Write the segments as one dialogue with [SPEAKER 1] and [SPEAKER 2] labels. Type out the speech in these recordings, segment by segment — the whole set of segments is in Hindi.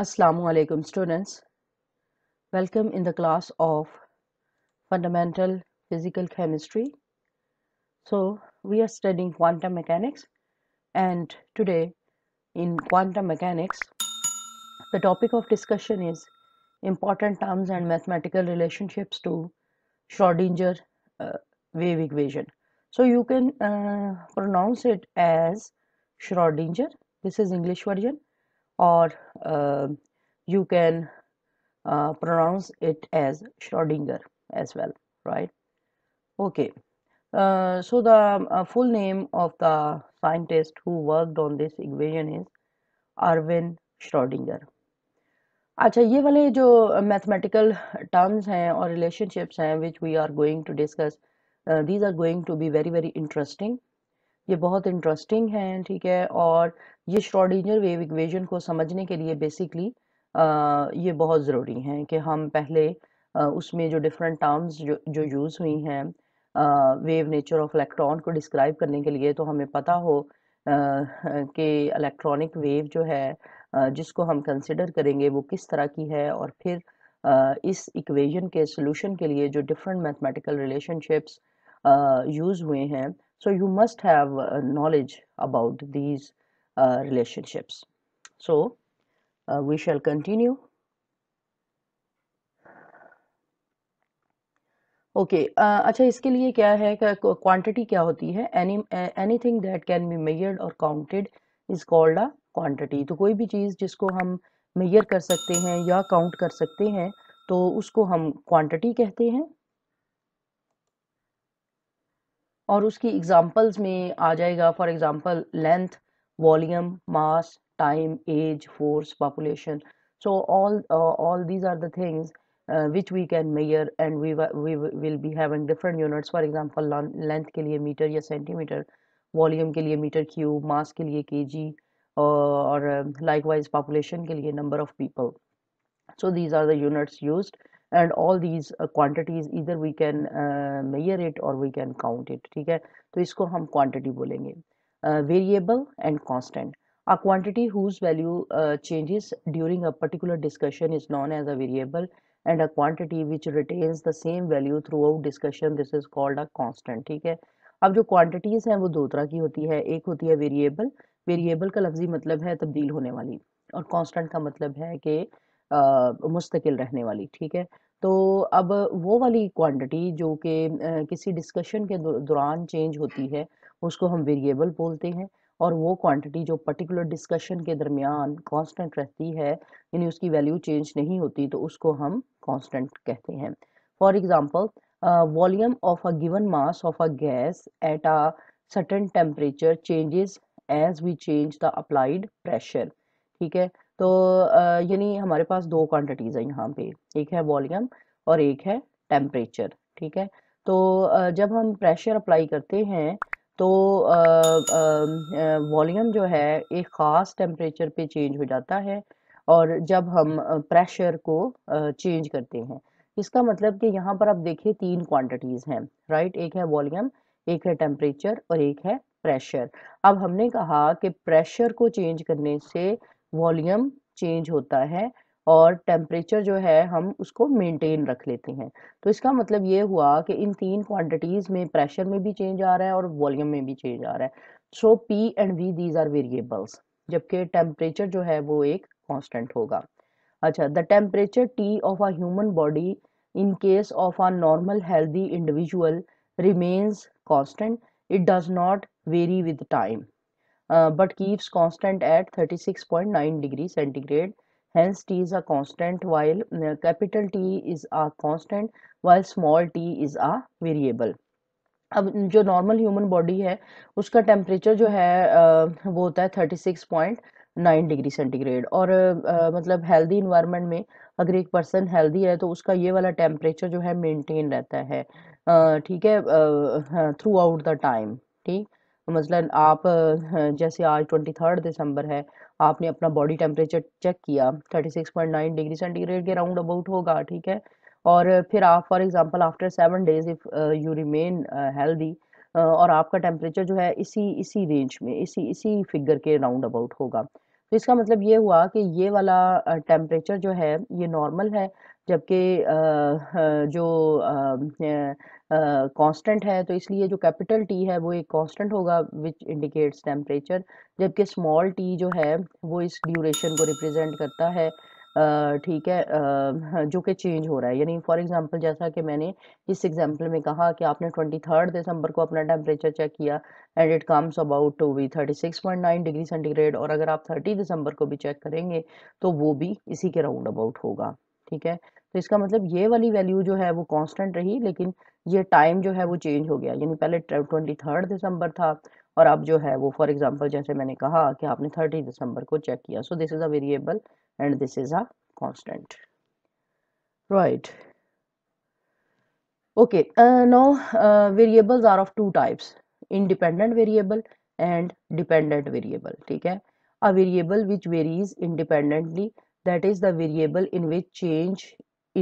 [SPEAKER 1] Assalamu alaikum students. Welcome in the class of Fundamental Physical Chemistry so we are studying quantum mechanics and today in quantum mechanics the topic of discussion is important terms and mathematical relationships to Schrodinger uh, wave equation. So you can uh, pronounce it as Schrodinger. This is English version or uh, you can uh, pronounce it as Schrodinger as well, right? Okay. Uh, so the uh, full name of the scientist who worked on this equation is Arvin Schrodinger. अच्छा ये वाले जो मैथमेटिकल uh, टर्म्स हैं और रिलेशनशिप्स हैं which we are going to discuss these are going to be very very interesting ये बहुत इंटरेस्टिंग हैं ठीक है और ये श्रॉडिंजर वेव इक्वेशन को समझने के लिए बेसिकली uh, ये बहुत ज़रूरी हैं कि हम पहले उसमें जो डिफरेंट टर्म्स जो जो यूज़ हुई हैं वेव नेचर ऑफ इलेक्ट्रॉन को डिस्क्राइब करने के लिए तो हमें पता हो कि इलेक्ट्रॉनिक वेव जो है जिसको हम कंसिडर करेंगे वो किस तरह की है और फिर इस इक्वेशन के सोल्यूशन के लिए जो डिफरेंट मैथमेटिकल रिलेशनशिप्स यूज़ हुए हैं so you must have knowledge about these relationships so we shall continue okay अच्छा इसके लिए क्या है क्वांटिटी क्या होती है anything that can be measured और counted is called a quantity तो कोई भी चीज़ जिसको हम मेयर कर सकते हैं या काउंट कर सकते हैं तो उसको हम क्वांटिटी कहते हैं और उसकी एग्जांपल्स में आ जाएगा for example length volume mass time as force population so all all these are the things uh, which we can measure and we, we will be having different units for example length kilometer, लिए मीटर या सेंटीमीटर वॉल्यूम के लिए kg uh, और um, likewise population के number of people so these are the units used and all these uh, quantities either we can uh, measure it or we can count it ठीक है to इसको हम quantity बोलेंगे uh, variable and constant a quantity whose value uh, changes during a particular discussion is known as a variable and a quantity which retains the same value throughout discussion this is called a constant ठीक है अब जो क्वान्टिटीज़ हैं वो दो तरह की होती है एक होती है वेरिएबल वेरिएबल का लफ्जी मतलब है तब्दील होने वाली और कॉन्स्टेंट का मतलब है कि मुस्तकिल रहने वाली ठीक है तो अब वो वाली क्वांटिटी जो कि किसी डिस्कशन के दौरान चेंज होती है उसको हम वेरिएबल बोलते हैं और वो क्वांटिटी जो पर्टिकुलर डिस्कशन के दरमियान कांस्टेंट रहती है यानी उसकी वैल्यू चेंज नहीं होती तो उसको हम कांस्टेंट कहते हैं for example volume of a given mass of a gas at a certain temperature changes as we change the applied pressure ठीक है तो यानी हमारे पास दो क्वांटिटीज़ है यहाँ पे एक है वॉल्यूम और एक है टेम्परेचर ठीक है तो जब हम प्रेशर अप्लाई करते हैं तो वॉल्यूम जो है एक ख़ास टेम्परेचर पे चेंज हो जाता है और जब हम प्रेशर हम्म। को चेंज करते हैं इसका मतलब कि यहाँ पर आप देखिए तीन क्वांटिटीज़ हैं राइट एक है वॉल्यूम एक है टेम्परेचर और एक है प्रेशर अब हमने कहा कि प्रेशर को चेंज करने से वॉल्यूम चेंज होता है और टेम्परेचर जो है हम उसको मेंटेन रख लेते हैं तो इसका मतलब ये हुआ कि इन तीन क्वांटिटीज़ में प्रेशर में भी चेंज आ रहा है और वॉल्यूम में भी चेंज आ रहा है so P and V these are variables जबकि टेम्परेचर जो है वो एक कांस्टेंट होगा अच्छा the temperature T of a human body in case of a normal healthy individual remains constant it does not vary with time uh, but keeps constant at 36.9 degree centigrade hence t is a constant while uh, capital t is a constant while small t is a variable अब जो नॉर्मल ह्यूमन बॉडी है उसका टेम्परेचर जो है वो होता है 36.9 नाइन डिग्री सेंटीग्रेड और आ, मतलब हेल्दी इन्वायरमेंट में अगर एक पर्सन हेल्दी है तो उसका ये वाला टेम्परेचर जो है मेंटेन रहता है ठीक है हाँ, थ्रू आउट द टाइम ठीक मसलन मतलब आप जैसे आज ट्वेंटी थर्ड दिसंबर है आपने अपना बॉडी टेम्परेचर चेक किया thirty six point nine degree centigrade के राउंड अबाउट होगा ठीक है और फिर आप for example after seven days if you remain healthy और आपका टेम्परेचर जो है इसी इसी रेंज में इसी इसी फिगर के राउंड अबाउट होगा तो इसका मतलब ये हुआ कि ये वाला टेम्परेचर जो है ये नॉर्मल है जबकि जो कांस्टेंट है तो इसलिए जो कैपिटल टी है वो एक कांस्टेंट होगा विच इंडिकेट्स टेम्परेचर जबकि स्मॉल टी जो है वो इस ड्यूरेशन को रिप्रेजेंट करता है ठीक है जो कि चेंज हो रहा है यानी फॉर एग्जांपल जैसा कि मैंने इस एग्जांपल में कहा कि आपने ट्वेंटी थर्ड दिसंबर को अपना टेम्परेचर चेक किया and it comes about to we thirty six point nine degree centigrade और अगर आप थर्टी दिसंबर को भी चेक करेंगे तो वो भी इसी के राउंड अबाउट होगा ठीक है तो इसका मतलब ये वाली वैल्यू जो है वो कॉन्स्टेंट रही लेकिन ये टाइम जो है वो चेंज हो गया यानी पहले ट्वेंटी थर्ड दिसंबर था और अब जो है वो फॉर एग्जांपल जैसे मैंने कहा कि आपने थर्टी दिसंबर को चेक किया so this is a variable and this is a constant right okay uh, now uh, variables are of two types independent variable and dependent variable theek hai a variable which varies independently that is the variable in which change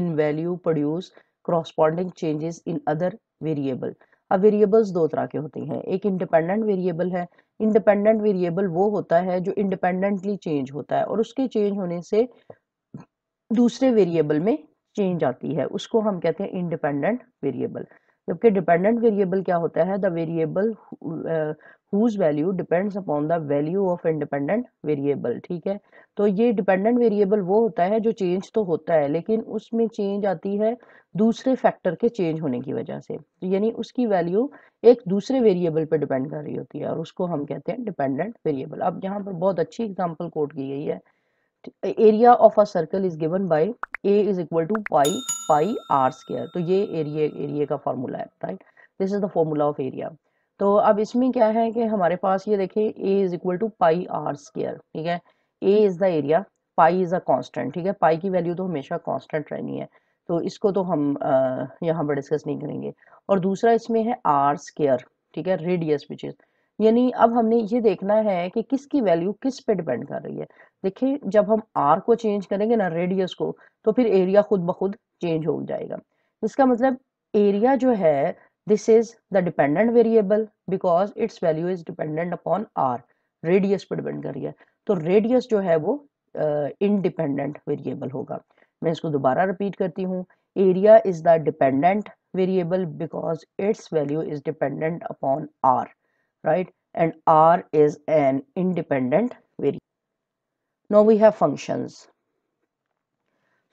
[SPEAKER 1] in value produce corresponding changes in other variable a variables do tarah ke hote hain ek independent variable hai independent variable वो होता है जो इंडिपेंडेंटली चेंज होता है और उसके चेंज होने से दूसरे वेरिएबल में चेंज आती है उसको हम कहते हैं इंडिपेंडेंट वेरिएबल जबकि डिपेंडेंट वेरिएबल क्या होता है the variable whose value depends upon the value of independent variable ठीक है तो ये डिपेंडेंट वेरिएबल वो होता है जो चेंज तो होता है लेकिन उसमें चेंज आती है दूसरे फैक्टर के चेंज होने की वजह से तो यानी उसकी वैल्यू एक दूसरे वेरिएबल पर डिपेंड कर रही होती है और उसको हम कहते हैं डिपेंडेंट वेरिएबल अब यहाँ पर बहुत अच्छी एग्जाम्पल कोट की गई है area of a circle is given by A is equal to pi pi r square तो ये एरिया एरिया का फॉर्मूला है right this is the formula of area तो अब इसमें क्या है कि हमारे पास ये देखें A is equal to pi r square ठीक है A is the area pi is a constant ठीक है पाई की वैल्यू तो हमेशा कांस्टेंट रहनी है तो इसको तो हम यहाँ पर डिस्कस नहीं करेंगे और दूसरा इसमें है आर स्केयर ठीक है रेडियस विच इज यानी अब हमने ये देखना है कि किसकी वैल्यू किस पे डिपेंड कर रही है देखिए जब हम आर को चेंज करेंगे ना रेडियस को तो फिर एरिया खुद ब खुद चेंज हो जाएगा इसका मतलब एरिया जो है This is the dependent variable because its value is dependent upon r. Radius पर डिपेंड कर रही है तो रेडियस जो है वो इनडिपेंडेंट वेरिएबल होगा मैं इसको दोबारा रिपीट करती हूँ area is the dependent variable because its value is dependent upon r right and r is an independent variable now we have functions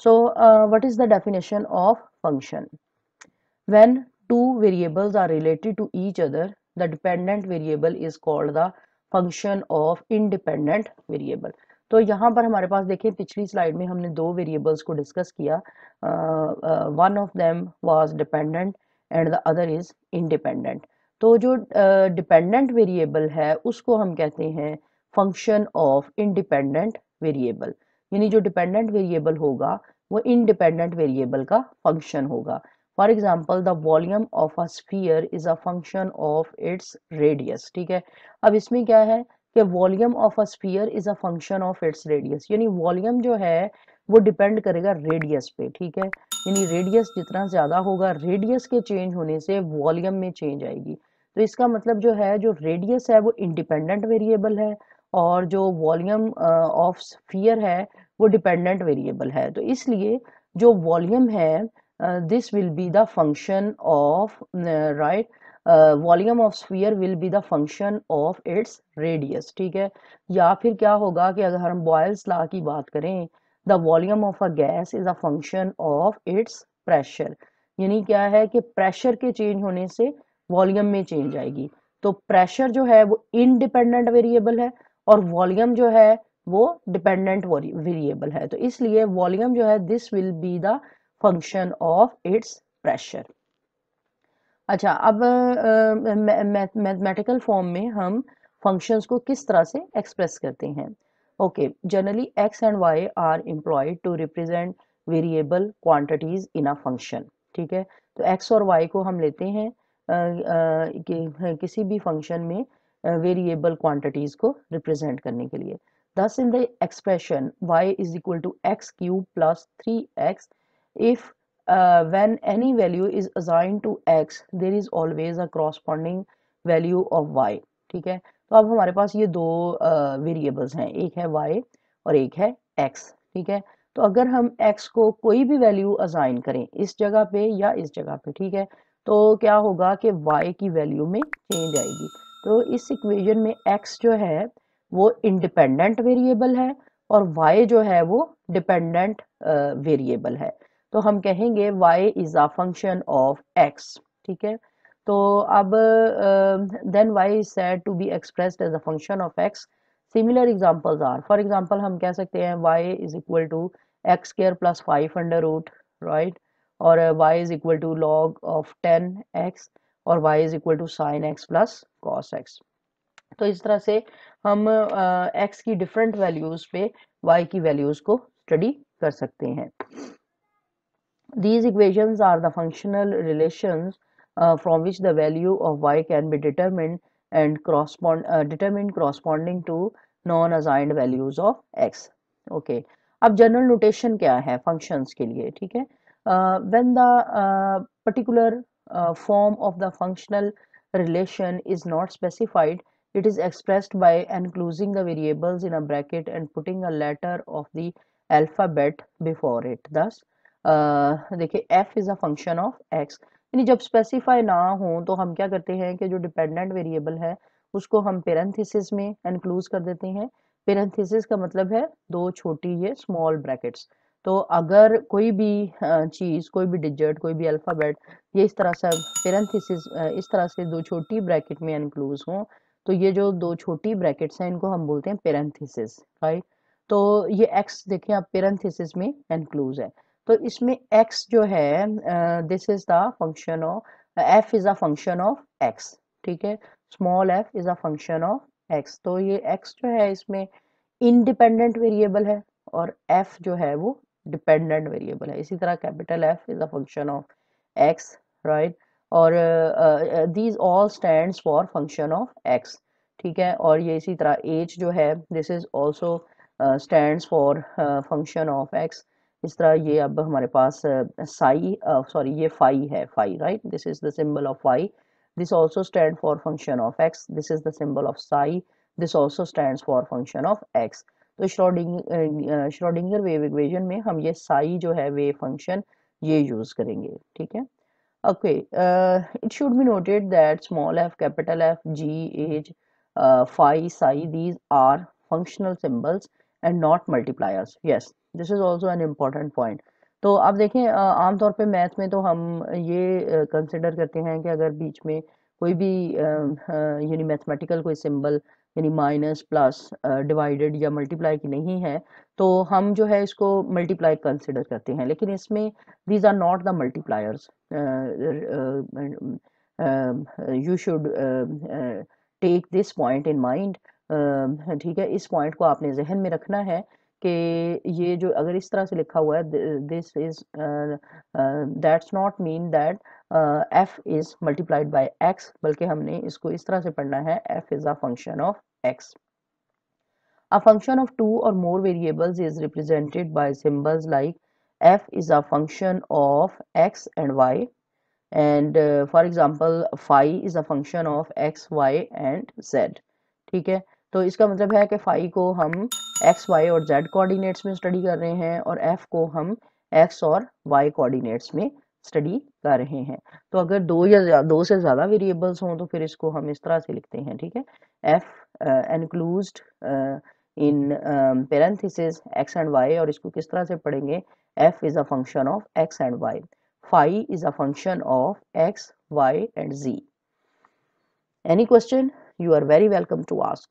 [SPEAKER 1] so uh, what is the definition of function when two variables are related to each other the dependent variable is called the function of independent variable तो यहाँ पर हमारे पास देखें पिछली स्लाइड में हमने दो वेरिएबल्स को डिस्कस किया one of them was dependent and the other is independent तो जो डिपेंडेंट uh, वेरिएबल है उसको हम कहते हैं फंक्शन ऑफ इंडिपेंडेंट वेरिएबल यानी जो डिपेंडेंट वेरिएबल होगा वो इंडिपेंडेंट वेरिएबल का फंक्शन होगा for example the volume of a sphere is a function of its radius ठीक है अब इसमें क्या है कि volume of a sphere is a function of its radius यानी वॉल्यूम जो है वो डिपेंड करेगा रेडियस पे ठीक है यानी रेडियस जितना ज़्यादा होगा रेडियस के चेंज होने से वॉल्यूम में चेंज आएगी तो इसका मतलब जो है जो रेडियस है वो इंडिपेंडेंट वेरिएबल है और जो वॉल्यूम ऑफ स्फीयर है वो डिपेंडेंट वेरिएबल है तो इसलिए जो वॉल्यूम है Uh, this will be the function of uh, right volume of sphere will be the function of its radius ठीक है या फिर क्या होगा कि अगर हम बॉयल्स ला की बात करें the volume of a gas is a function of its pressure यानी क्या है कि प्रेशर के चेंज होने से वॉल्यूम में चेंज आएगी तो प्रेशर जो है वो इनडिपेंडेंट वेरिएबल है और वॉल्यूम जो है वो डिपेंडेंट वेरिएबल है तो इसलिए वॉल्यूम जो है this will be the function of its pressure अच्छा अब मैथमेटिकल uh, फॉर्म में हम फंक्शंस को किस तरह से एक्सप्रेस करते हैं okay generally x and y are employed to represent variable quantities in a function ठीक है तो एक्स और वाई को हम लेते हैं आ, कि, किसी भी फंक्शन में वेरिएबल क्वांटिटीज को रिप्रेजेंट करने के लिए thus in the expression y is equal to x cube plus three x if uh, when any value is assigned to x there is always a corresponding value of y ठीक है तो अब हमारे पास ये दो वेरिएबल्स uh, हैं एक है y और एक है x ठीक है तो अगर हम x को कोई भी वैल्यू असाइन करें इस जगह पे या इस जगह पे ठीक है तो क्या होगा कि y की वैल्यू में चेंज आएगी तो इस इक्वेशन में x जो है वो इंडिपेंडेंट वेरिएबल है और y जो है वो डिपेंडेंट वेरिएबल uh, है तो हम कहेंगे y is a function of x ठीक है तो अब then y is said to be expressed as a function of x similar examples are for example हम कह सकते हैं y is equal to x square plus 5 under root right और y is equal to log of 10x और y is equal to sin x plus cos x तो इस तरह से हम uh, x की डिफरेंट वैल्यूज़ पे y की वैल्यूज़ को स्टडी कर सकते हैं These equations are the functional relations uh, from which the value of y can be determined and correspond uh, determined corresponding to non-assigned values of x. Okay. अब general notation. क्या है functions Okay. Uh, when the uh, particular uh, form of the functional relation is not specified, it is expressed by enclosing the variables in a bracket and putting a letter of the alphabet before it. Thus, देखिए F is a function of X यानी जब स्पेसिफाई ना हो तो हम क्या करते हैं कि जो डिपेंडेंट वेरिएबल है उसको हम पेरेंथिसिस में इनक्लूज कर देते हैं पेरेंथिसिस का मतलब है दो छोटी ये स्मॉल ब्रैकेट्स तो अगर कोई भी चीज़ कोई भी डिजिट कोई भी अल्फ़ाबेट ये इस तरह से पेरेंथिसिस इस तरह से दो छोटी ब्रैकेट में इंक्लूज हो तो ये जो दो छोटी ब्रैकेट्स हैं इनको हम बोलते हैं पेरेंथिसिस राइट तो ये एक्स देखें आप पेरेंथिसिस में इनक्लूज है तो इसमें एक्स जो है this is the function of F is a function of x ठीक है small F is a function of x तो ये x जो है इसमें इनडिपेंडेंट वेरिएबल है और एफ जो है वो डिपेंडेंट वेरिएबल है इसी तरह capital F is a function of X right और these all stand for function of x ठीक है और ये इसी तरह एच जो है this is also stand for function of X इस तरह ये अब हमारे पास साई सॉरी ये फाई है phi right this is the symbol of phi this also stand for function of X this is the symbol of psi this also stand for function of x तो श्रोडिंग श्रोडिंगर वेव इक्वेशन में हम ये साई जो है वेव फंक्शन ये यूज करेंगे ठीक है okay it should be noted that small F capital F G as phi psi these are functional symbols and not multipliers yes this is also an important point तो आप देखें आमतौर पे मैथ में तो हम ये कंसिडर करते हैं कि अगर बीच में कोई भी यानी मैथमेटिकल कोई सिंबल यानी माइनस प्लस डिवाइडेड या मल्टीप्लाई की नहीं है तो हम जो है इसको मल्टीप्लाई कंसिडर करते हैं लेकिन इसमें these are not the multipliers you should take this point in mind ठीक है इस पॉइंट को आपने जहन में रखना है कि ये जो अगर इस तरह से लिखा हुआ है this is that's not mean that F is multiplied by X बल्कि हमने इसको इस तरह से पढ़ना है F is a function of X a function of two और more variables is represented by symbols like F is a function of X and Y and for example five is a function of X Y and Z ठीक है तो इसका मतलब है कि फाई को हम एक्स वाई और जेड कोऑर्डिनेट्स में स्टडी कर रहे हैं और एफ को हम एक्स और वाई कोऑर्डिनेट्स में स्टडी कर रहे हैं तो अगर दो या दो से ज़्यादा वेरिएबल्स हों तो फिर इसको हम इस तरह से लिखते हैं ठीक है F enclose in parenthesis X and Y और इसको किस तरह से पढ़ेंगे F is a function of X and Y phi is a function of X Y and G any question you are very welcome to ask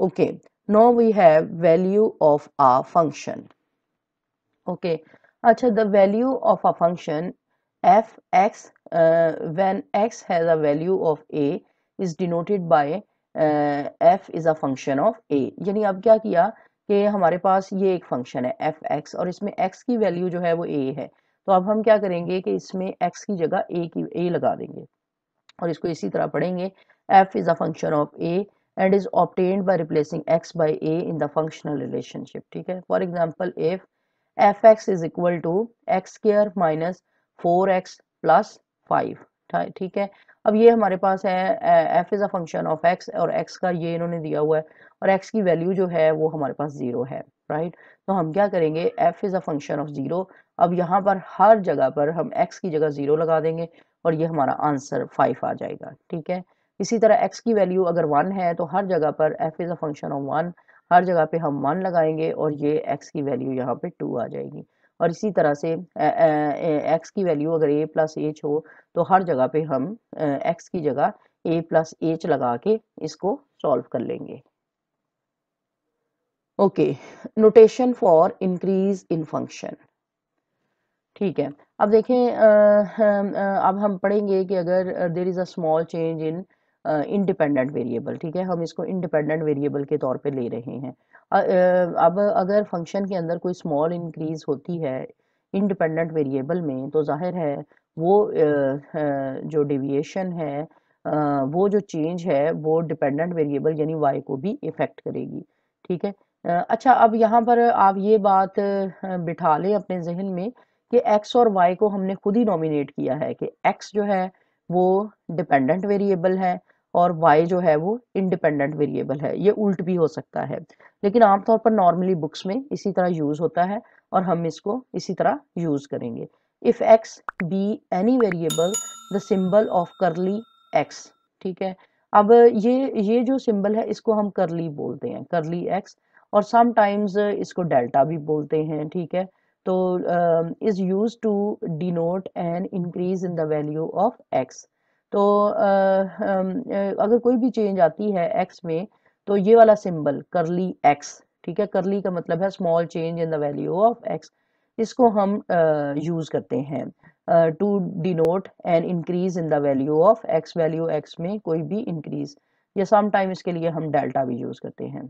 [SPEAKER 1] Okay, now we have value of a function. Okay, acha the value of a function fx uh, when x has a value of a is denoted by uh, f is a function of a. yani ab kya kiya कि hamare paas ye ek function hai fx aur isme x ki value jo hai wo a hai है तो अब हम क्या करेंगे कि इसमें एक्स की जगह ए की ए लगा देंगे और इसको इसी तरह पढ़ेंगे F is a function of A and is obtained by replacing X by A in the functional relationship ठीक है for example if F X is equal to X square minus four X plus five ठीक है अब ये हमारे पास है F is a function of x और एक्स का ये इन्होंने दिया हुआ है और एक्स की वैल्यू जो है वो हमारे पास ज़ीरो है राइट तो हम क्या करेंगे F is a function of zero अब यहाँ पर हर जगह पर हम एक्स की जगह ज़ीरो लगा देंगे और ये हमारा आंसर फाइव आ जाएगा ठीक है इसी तरह एक्स की वैल्यू अगर वन है तो हर जगह पर F is a function of one हर जगह पे हम वन लगाएंगे और ये एक्स की वैल्यू यहाँ पे टू आ जाएगी और इसी तरह से एक्स की वैल्यू अगर ए प्लस एच हो तो हर जगह पे हम एक्स की जगह ए प्लस एच लगा के इसको सॉल्व कर लेंगे okay notation for increase in function ठीक है अब देखें अब हम पढ़ेंगे कि अगर there is a small change in independent variable ठीक है हम इसको इंडिपेंडेंट वेरिएबल के तौर पे ले रहे हैं अब अगर फंक्शन के अंदर कोई स्मॉल इंक्रीज होती है इंडिपेंडेंट वेरिएबल में तो जाहिर है वो जो डिविएशन है वो जो चेंज है वो डिपेंडेंट वेरिएबल यानी वाई को भी इफेक्ट करेगी ठीक है अच्छा अब यहाँ पर आप ये बात बिठा लें अपने जहन में कि एक्स और वाई को हमने खुद ही नॉमिनेट किया है कि एक्स जो है वो डिपेंडेंट वेरिएबल है और वाई जो है वो इंडिपेंडेंट वेरिएबल है ये उल्ट भी हो सकता है लेकिन आमतौर पर नॉर्मली बुक्स में इसी तरह यूज़ होता है और हम इसको इसी तरह यूज़ करेंगे if x be any variable the symbol of curly x ठीक है अब ये ये जो सिंबल है इसको हम करली बोलते हैं करली एक्स और समटाइम्स इसको डेल्टा भी बोलते हैं ठीक है तो is use to denote an increase in the value of x तो अगर कोई भी चेंज आती है एक्स में तो ये वाला सिंबल करली एक्स ठीक है करली का मतलब है small change in the value of x इसको हम यूज़ करते हैं to denote an increase in the value of x value x में कोई भी इंक्रीज या समटाइम इसके लिए हम डेल्टा भी यूज़ करते हैं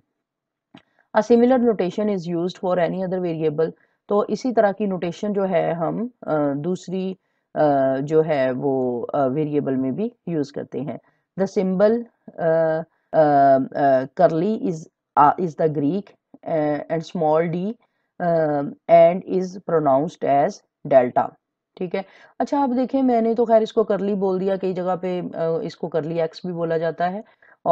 [SPEAKER 1] a similar notation is use for any other variable तो इसी तरह की नोटेशन जो है हम दूसरी जो है वो वेरिएबल में भी यूज़ करते हैं the symbol curly is is the Greek and small d and is pronounced as delta ठीक है अच्छा आप देखें मैंने तो खैर इसको करली बोल दिया कई जगह पे इसको करली एक्स भी बोला जाता है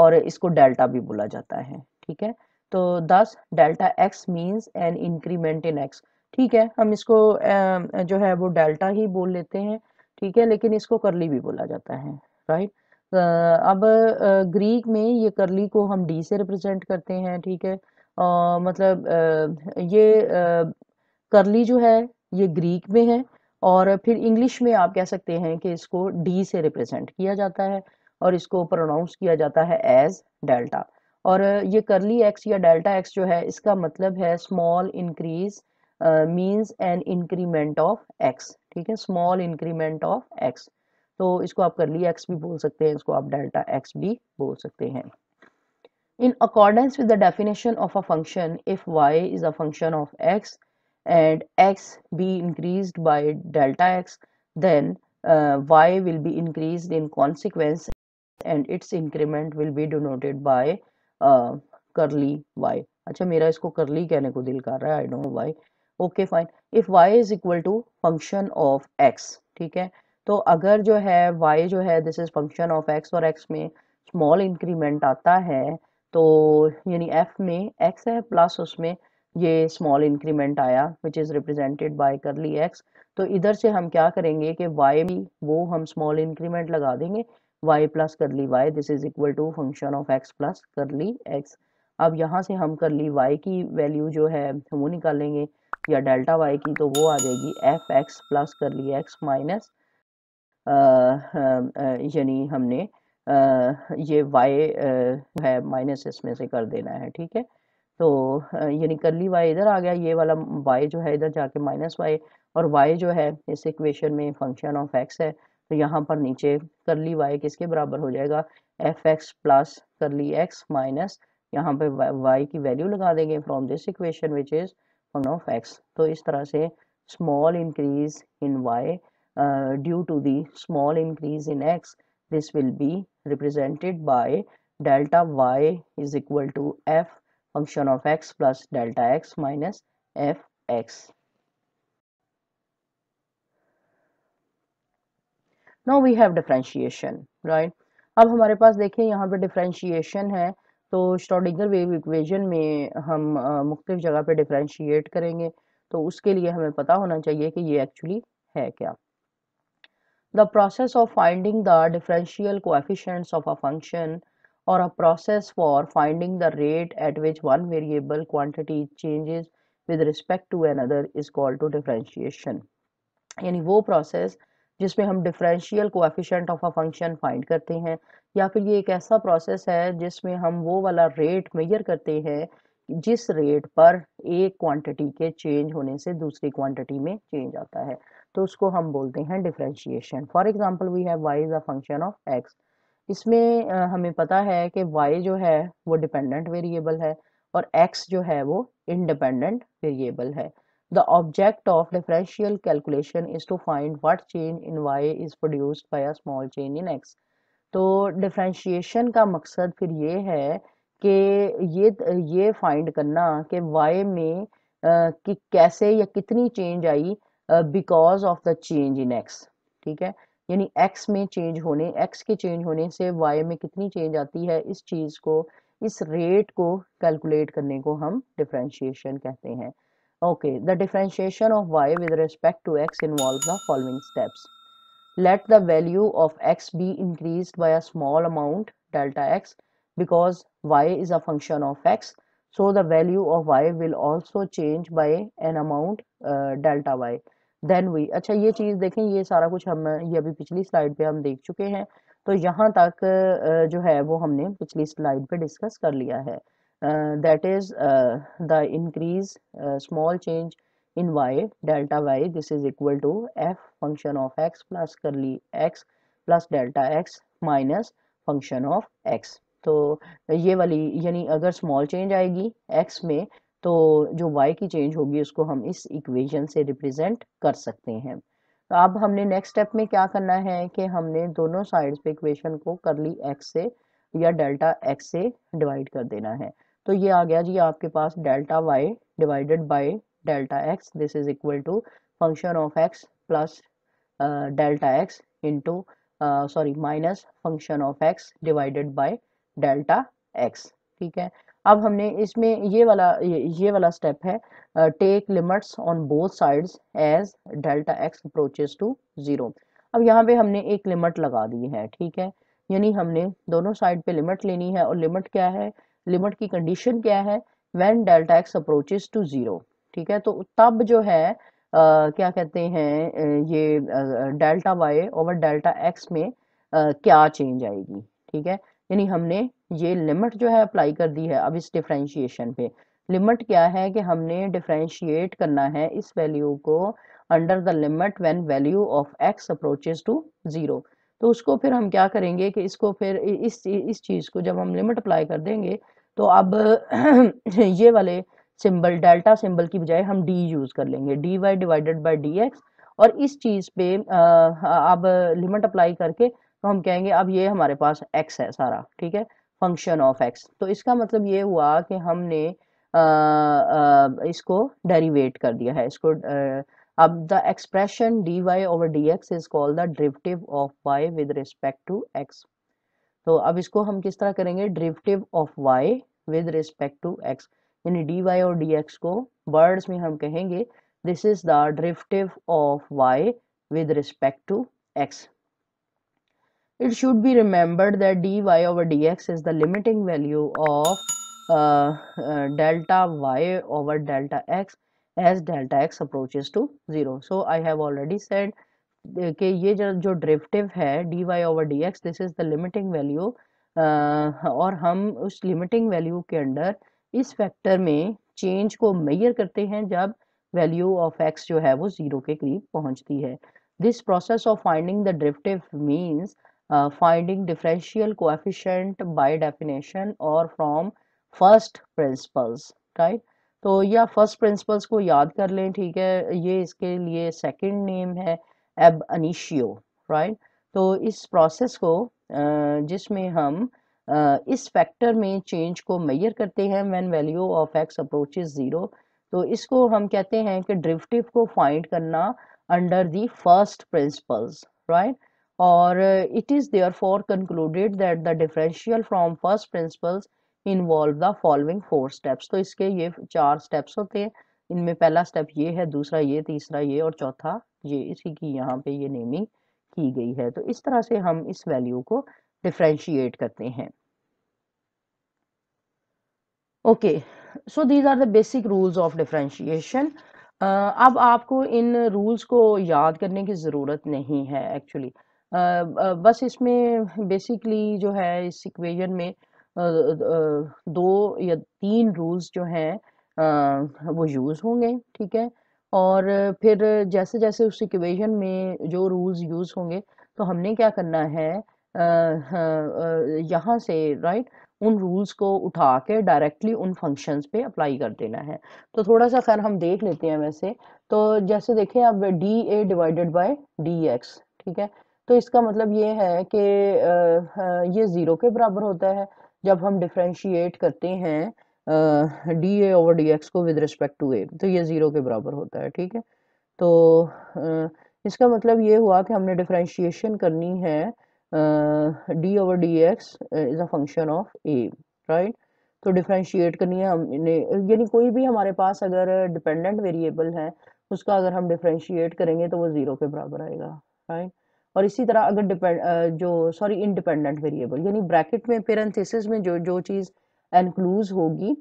[SPEAKER 1] और इसको डेल्टा भी बोला जाता है ठीक है तो thus delta x means an increment in x ठीक है हम इसको जो है वो डेल्टा ही बोल लेते हैं ठीक है लेकिन इसको करली भी बोला जाता है राइट अब ग्रीक में ये करली को हम डी से रिप्रेजेंट करते हैं ठीक है आ, मतलब आ, ये आ, करली जो है ये ग्रीक में है और फिर इंग्लिश में आप कह सकते हैं कि इसको डी से रिप्रेजेंट किया जाता है और इसको प्रोनाउंस किया जाता है एज डेल्टा और ये करली एक्स या डेल्टा एक्स जो है इसका मतलब है small increase Uh, means an increment of x, ठीक है small increment of x तो इसको आप कर लिया एक्स भी बोल सकते हैं इसको आप डेल्टा एक्स भी बोल सकते हैं in accordance with the definition of a function if y is a function of x and x be increased by delta x then uh, y will be increased in consequence and its increment will be denoted by uh, curly y अच्छा मेरा इसको curly कहने को दिल कर रहा है I don't know why okay fine if y is equal to function of x ठीक है तो अगर जो है वाई जो है this is function of x और एक्स में स्मॉल इंक्रीमेंट आता है तो यानी एफ में एक्स है प्लस उसमें ये स्मॉल इंक्रीमेंट आया which is represented by curly x तो इधर से हम क्या करेंगे कि वाई भी वो हम स्मॉल इंक्रीमेंट लगा देंगे y plus curly y this is equal to function of x plus curly x अब यहाँ से हम करली वाई की वैल्यू जो है वो निकालेंगे या डेल्टा वाई की तो वो आ जाएगी एफ एक्स प्लस कर लिया एक्स माइनस यानी हमने आ, ये वाई है माइनस इसमें से कर देना है ठीक है तो यानी करली वाई इधर आ गया ये वाला वाई जो है इधर जाके माइनस वाई और वाई जो है इस इक्वेशन में फंक्शन ऑफ एक्स है तो यहाँ पर नीचे करली वाई किसके बराबर हो जाएगा f x plus curly x minus यहाँ पे वाई की वैल्यू लगा देंगे from this equation which is fun of x तो इस तरह से small increase in y due to the small increase in x this will be represented by delta y is equal to f function of x plus delta x minus f x no we have differentiation right अब हमारे पास देखिए यहाँ पे डिफ्रेंशिएशन है तो स्टोडिंगर वेव इक्वेशन में हम मुख्तलिफ जगह पे डिफ्रेंशिएट करेंगे तो उसके लिए हमें पता होना चाहिए कि ये एक्चुअली है क्या the process of finding the differential coefficients of a function और a process for finding the rate at which one variable quantity changes with respect to another is called to differentiation यानी वो प्रोसेस जिसमें हम differential coefficient of a function find करते हैं या फिर ये एक ऐसा प्रोसेस है जिसमें हम वो वाला रेट मेजर करते हैं जिस रेट पर एक क्वांटिटी के चेंज होने से दूसरी क्वांटिटी में चेंज आता है तो उसको हम बोलते हैं differentiation for example we have y is a function of x इसमें हमें पता है कि वाई जो है वो डिपेंडेंट वेरिएबल है और एक्स जो है वो इनडिपेंडेंट वेरिएबल है The object of differential calculation is to find what change in y is produced by a small change in x. तो डिफ्रेंशिएशन का मकसद फिर ये है कि ये ये फाइंड करना कि y में कि कैसे या कितनी चेंज आई because of the change in x ठीक है यानी x में चेंज होने x के चेंज होने से y में कितनी चेंज आती है इस चीज़ को इस रेट को कैलकुलेट करने को हम डिफ्रेंशिएशन कहते हैं Okay, the differentiation of y with respect to x involves the following steps. Let the value of x be increased by a small amount delta x because y is a function of x. So the value of y will also change by an amount uh, delta y. Then we अच्छा ये चीज़ देखें ये सारा कुछ हम ये अभी पिछली स्लाइड पे हम देख चुके हैं तो यहाँ तक जो है वो हमने पिछली स्लाइड पे डिस्कस कर लिया है Uh, that is uh, the increase uh, small change in y delta y this is equal to f function of x plus curly x plus delta x minus function of x तो ये वाली यानी अगर स्मॉल चेंज आएगी x में तो जो y की चेंज होगी उसको हम इस इक्वेशन से रिप्रेजेंट कर सकते हैं तो अब हमने नेक्स्ट स्टेप में क्या करना है कि हमने दोनों साइड्स पे इक्वेशन को करली x से या डेल्टा x से डिवाइड कर देना है तो ये आ गया जी आपके पास delta y divided by delta x this is equal to function of x plus delta x into sorry minus function of x divided by delta x ठीक है अब हमने इसमें ये वाला ये, ये वाला स्टेप है take limits on both sides as delta x approaches to zero अब यहाँ पे हमने एक लिमिट लगा दी है ठीक है यानी हमने दोनों साइड पे लिमिट लेनी है और लिमिट क्या है लिमिट की कंडीशन क्या है when delta x approaches to zero ठीक है तो तब जो है आ, क्या कहते हैं ये delta y over delta x में आ, क्या चेंज आएगी ठीक है यानी हमने ये लिमिट जो है अप्लाई कर दी है अब इस डिफ्रेंशिएशन पे लिमिट क्या है कि हमने डिफ्रेंशिएट करना है इस वैल्यू को under the limit when value of x approaches to zero तो उसको फिर हम क्या करेंगे कि इसको फिर इस इस चीज़ को जब हम लिमिट अप्लाई कर देंगे तो अब ये वाले सिंबल डेल्टा सिंबल की बजाय हम डी यूज़ कर लेंगे d y divided by d x और इस चीज़ पे अब लिमिट अप्लाई करके तो हम कहेंगे अब ये हमारे पास एक्स है सारा ठीक है फंक्शन ऑफ एक्स तो इसका मतलब ये हुआ कि हमने आ, आ, इसको डेरीवेट कर दिया है इसको आ, अब the expression d y over d x is called the derivative of y with respect to x तो अब इसको हम किस तरह करेंगे derivative of y with respect to x यानी डी वाई और डी एक्स को वर्ड्स में हम कहेंगे this is the derivative of y with respect to x it should be remembered that d y over d x is the limiting value of delta y over delta x as delta x approaches to zero so I have already said कि ये जो डेरिवेटिव है d y over d x this is the limiting value और हम उस लिमिटिंग वैल्यू के अंडर इस फैक्टर में चेंज को मैयर करते हैं जब वैल्यू ऑफ एक्स जो है वो ज़ीरो के करीब पहुंचती है this process of finding the derivative means finding differential coefficient by definition और फ्रॉम फर्स्ट प्रिंसिपल्स राइट तो या फर्स्ट प्रिंसिपल्स को याद कर लें ठीक है ये इसके लिए सेकंड नेम है एब अनिशियो राइट तो इस प्रोसेस को जिसमें हम इस फैक्टर में चेंज को मैयर करते हैं when value of x approach zero तो इसको हम कहते हैं कि ड्रिफ्टिव को फाइंड करना under the first principles right और it is there for concluded that the differential from first principles involve the following four steps तो इसके ये चार स्टेप्स होते हैं इनमें पहला स्टेप ये है दूसरा ये तीसरा ये और चौथा ये इसी की यहाँ पे ये नेमिंग की गई है तो इस तरह से हम इस वैल्यू को डिफ्रेंशिएट करते हैं okay so these are the basic rules of differentiation अब आपको इन रूल्स को याद करने की ज़रूरत नहीं है एक्चुअली बस इसमें बेसिकली जो है इस इक्वेशन में दो या तीन रूल्स जो हैं वो यूज़ होंगे ठीक है और फिर जैसे जैसे उस इक्वेशन में जो रूल्स यूज़ होंगे तो हमने क्या करना है यहाँ से राइट उन रूल्स को उठा के डायरेक्टली उन फंक्शंस पे अप्लाई कर देना है तो थोड़ा सा खैर हम देख लेते हैं वैसे तो जैसे देखें अब d a divided by d x ठीक है तो इसका मतलब ये है कि ये ज़ीरो के बराबर होता है जब हम डिफ्रेंशिएट करते हैं d a over d x को विद रिस्पेक्ट टू ए तो ये ज़ीरो के बराबर होता है ठीक है तो uh, इसका मतलब ये हुआ कि हमने डिफ्रेंशिएशन करनी है d over d x is a function of a right तो डिफ्रेंशिएट करनी है हमने यानी कोई भी हमारे पास अगर डिपेंडेंट वेरिएबल है उसका अगर हम डिफ्रेंशिएट करेंगे तो वो ज़ीरो के बराबर आएगा राइट और इसी तरह अगर डिपेंड जो सॉरी इनडिपेंडेंट वेरिएबल यानी ब्रैकेट में पेरेंथेसिस में जो जो चीज़ एनक्लूज होगी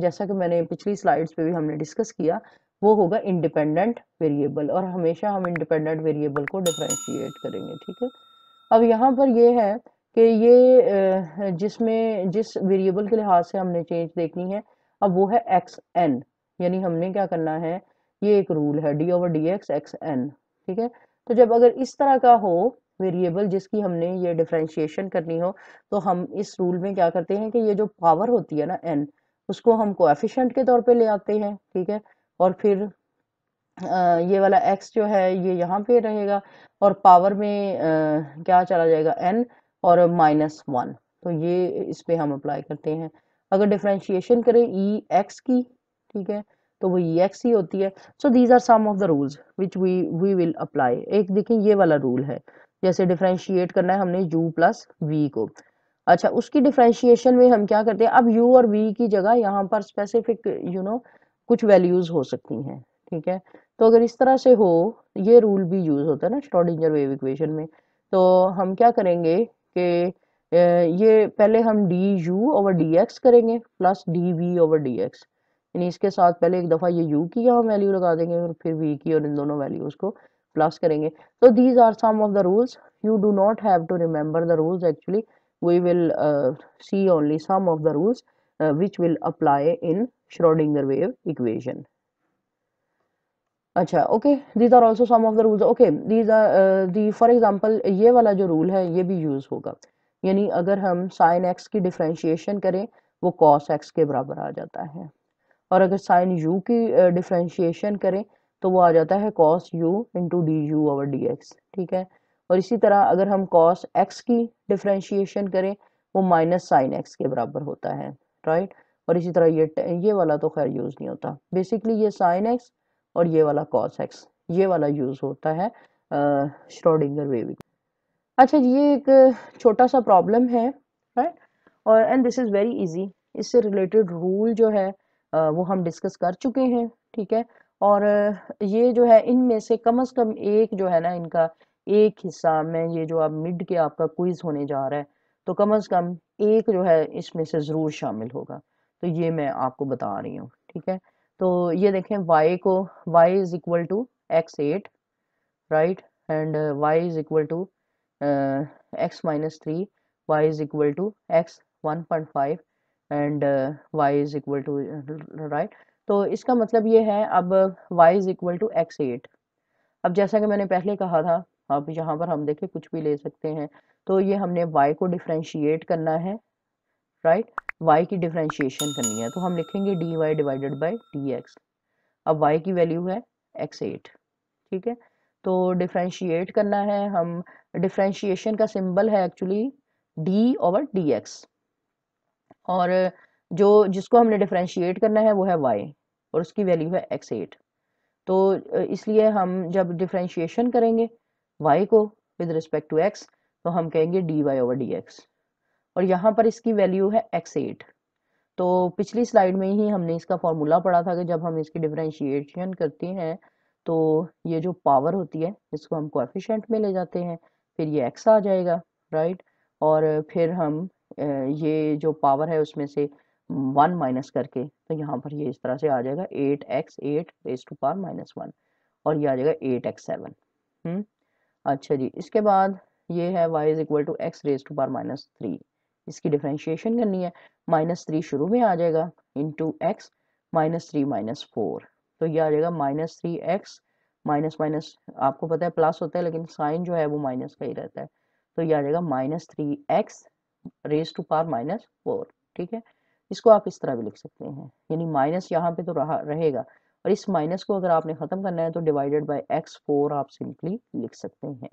[SPEAKER 1] जैसा कि मैंने पिछली स्लाइड्स पे भी हमने डिस्कस किया वो होगा इंडिपेंडेंट वेरिएबल और हमेशा हम इंडिपेंडेंट वेरिएबल को डिफ्रेंशिएट करेंगे ठीक है अब यहाँ पर ये है कि ये जिसमें जिस वेरिएबल के लिहाज से हमने चेंज देखनी है अब वो है एक्स एन यानी हमने क्या करना है ये एक रूल है d over d x x n ठीक है तो जब अगर इस तरह का हो वेरिएबल जिसकी हमने ये डिफ्रेंशिएशन करनी हो तो हम इस रूल में क्या करते हैं कि ये जो पावर होती है ना एन उसको हम कोएफिशिएंट के तौर पे ले आते हैं ठीक है और फिर आ, ये वाला एक्स जो है ये यहाँ पे रहेगा और पावर में आ, क्या चला जाएगा एन और माइनस वन तो ये इस पर हम अप्लाई करते हैं अगर डिफ्रेंशिएशन करें ई e एक्स की ठीक है तो वो ई e एक्स ही होती है so these are some of the rules which we we will apply एक देखें ये वाला रूल है जैसे डिफ्रेंशिएट करना है हमने u प्लस वी को अच्छा उसकी डिफ्रेंशिएशन में हम क्या करते हैं अब u और v की जगह यहाँ पर स्पेसिफिक यू नो कुछ वैल्यूज हो सकती हैं ठीक है तो अगर इस तरह से हो ये रूल भी यूज होता है ना स्टॉडिंजर वेव इक्वेशन में तो हम क्या करेंगे कि ये पहले हम d u over d x करेंगे plus d v over d x यानी इसके साथ पहले एक दफ़ा ये यू की यहाँ वैल्यू लगा देंगे और फिर वी की और इन दोनों वैल्यूज़ को प्लस करेंगे तो these are some of the rules you do not have to remember the rules actually we will see only some of the rules which will apply in Schrodinger wave equation अच्छा okay these are also some of the rules okay these are the for example ये वाला जो रूल है ये भी यूज़ होगा यानी अगर हम साइन एक्स की डिफ्रेंशिएशन करें वो कॉस एक्स के बराबर आ जाता है और अगर साइन यू की डिफ्रेंशिएशन uh, करें तो वो आ जाता है cos u into d u over d ठीक है और इसी तरह अगर हम cos x की डिफ्रेंशिएशन करें वो माइनस साइन एक्स के बराबर होता है राइट और इसी तरह ये ये वाला तो खैर यूज़ नहीं होता बेसिकली ये साइन एक्स और ये वाला कॉस एक्स ये वाला यूज़ होता है श्रोडिंगर वेव अच्छा ये एक छोटा सा प्रॉब्लम है राइट और and this is very easy इससे रिलेटेड रूल जो है आ, वो हम डिस्कस कर चुके हैं ठीक है और ये जो है इनमें से कम अज़ कम एक जो है ना इनका एक हिस्सा में ये जो आप मिड के आपका क्विज़ होने जा रहा है तो कम अज़ कम एक जो है इसमें से ज़रूर शामिल होगा तो ये मैं आपको बता रही हूँ ठीक है तो ये देखें y को y is equal to x eight right and y is equal to x minus three y is equal to x one point five y y is equal to right तो इसका मतलब ये है अब y is equal to x eight अब जैसा कि मैंने पहले कहा था अब यहाँ पर हम देखें कुछ भी ले सकते हैं तो ये हमने y को डिफ्रेंशिएट करना है राइट right? y की डिफ्रेंशिएशन करनी है तो हम लिखेंगे d y divided by d x अब y की वैल्यू है एक्स एट ठीक है तो डिफ्रेंशिएट करना है हम डिफ्रेंशिएशन का सिंबल है actually d over d x और जो जिसको हमने डिफ्रेंशिएट करना है वो है वाई और उसकी वैल्यू है एक्स एट तो इसलिए हम जब डिफ्रेंशिएशन करेंगे वाई को विद रिस्पेक्ट टू एक्स तो हम कहेंगे d y over d x और यहाँ पर इसकी वैल्यू है एक्स एट तो पिछली स्लाइड में ही हमने इसका फॉर्मूला पढ़ा था कि जब हम इसकी डिफ्रेंशिएशन करते हैं तो ये जो पावर होती है इसको हम कोफिशेंट में ले जाते हैं फिर ये एक्स आ जाएगा राइट और फिर हम ये जो पावर है उसमें से वन माइनस करके तो यहाँ पर ये इस तरह से आ जाएगा eight x eight raise to power minus one और ये आ जाएगा एट एक्स सेवन हम्म, अच्छा जी इसके बाद ये है y is equal to x raise to power minus three इसकी डिफ्रेंशिएशन करनी है माइनस थ्री शुरू में आ जाएगा into x minus three minus four तो ये आ जाएगा minus three x minus minus आपको पता है प्लस होता है लेकिन साइन जो है वो माइनस का ही रहता है तो ये आ जाएगा minus three x raise to power minus four ठीक है इसको आप इस तरह भी लिख सकते हैं यानी माइनस यहाँ पे तो रहा रहेगा और इस माइनस को अगर आपने ख़त्म करना है तो डिवाइडेड बाय एक्स फोर आप सिंपली लिख सकते हैं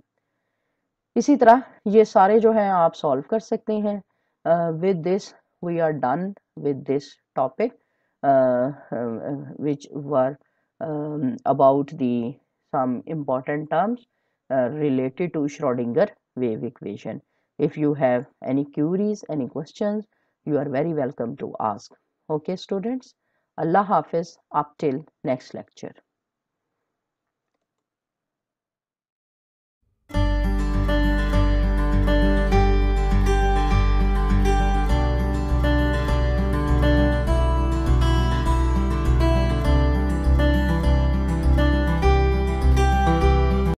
[SPEAKER 1] इसी तरह ये सारे जो है आप सॉल्व कर सकते हैं with this we are done with this topic which were about the some important terms related to to wave equation if you have any queries any question you are very welcome to ask. Okay, students? Allah Hafiz. Up till next lecture.